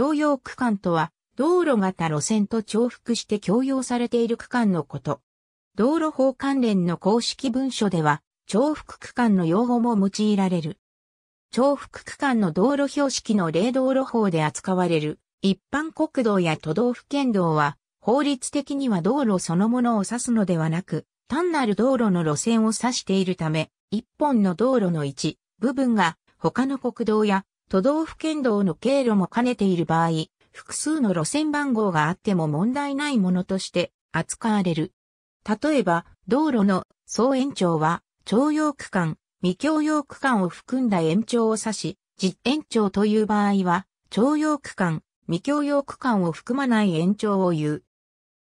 徴用区間とは、道路型路線と重複して共用されている区間のこと。道路法関連の公式文書では、重複区間の用語も用いられる。重複区間の道路標識の例道路法で扱われる、一般国道や都道府県道は、法律的には道路そのものを指すのではなく、単なる道路の路線を指しているため、一本の道路の一部分が他の国道や都道府県道の経路も兼ねている場合、複数の路線番号があっても問題ないものとして扱われる。例えば、道路の総延長は、徴用区間、未共用区間を含んだ延長を指し、実延長という場合は、徴用区間、未共用区間を含まない延長を言う。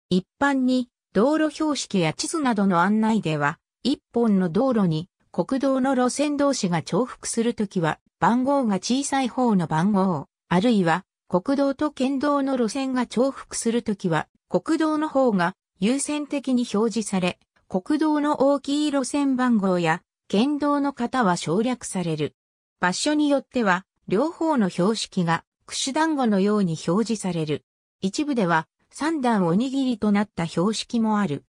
一般に、道路標識や地図などの案内では、一本の道路に国道の路線同士が重複するときは、番号が小さい方の番号、あるいは国道と県道の路線が重複するときは、国道の方が優先的に表示され、国道の大きい路線番号や県道の方は省略される。場所によっては、両方の標識が串団子のように表示される。一部では3段おにぎりとなった標識もある。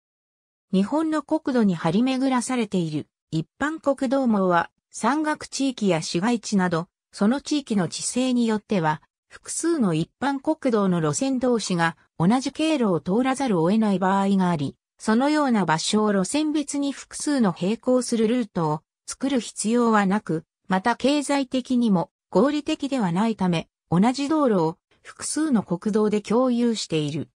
日本の国土に張り巡らされている一般国道網は山岳地域や市街地など、その地域の地勢によっては、複数の一般国道の路線同士が同じ経路を通らざるを得ない場合があり、そのような場所を路線別に複数の並行するルートを作る必要はなく、また経済的にも合理的ではないため、同じ道路を複数の国道で共有している。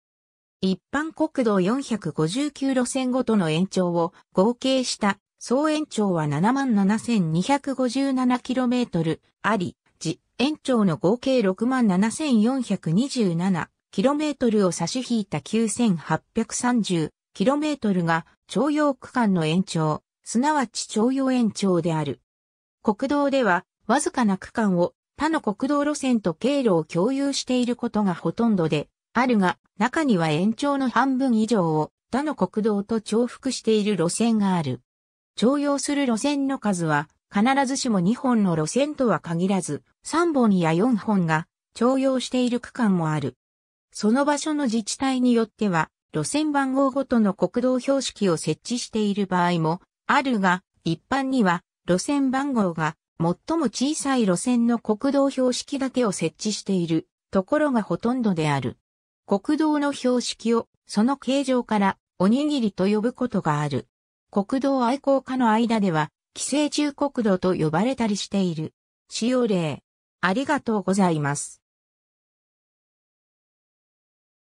一般国道459路線ごとの延長を合計した総延長は 77,257km あり、時延長の合計 67,427km を差し引いた 9,830km が徴用区間の延長、すなわち徴用延長である。国道では、わずかな区間を他の国道路線と経路を共有していることがほとんどで、あるが、中には延長の半分以上を他の国道と重複している路線がある。徴用する路線の数は、必ずしも2本の路線とは限らず、3本や4本が徴用している区間もある。その場所の自治体によっては、路線番号ごとの国道標識を設置している場合もあるが、一般には路線番号が最も小さい路線の国道標識だけを設置しているところがほとんどである。国道の標識をその形状からおにぎりと呼ぶことがある。国道愛好家の間では、寄生虫国土と呼ばれたりしている。使用例。ありがとうございます。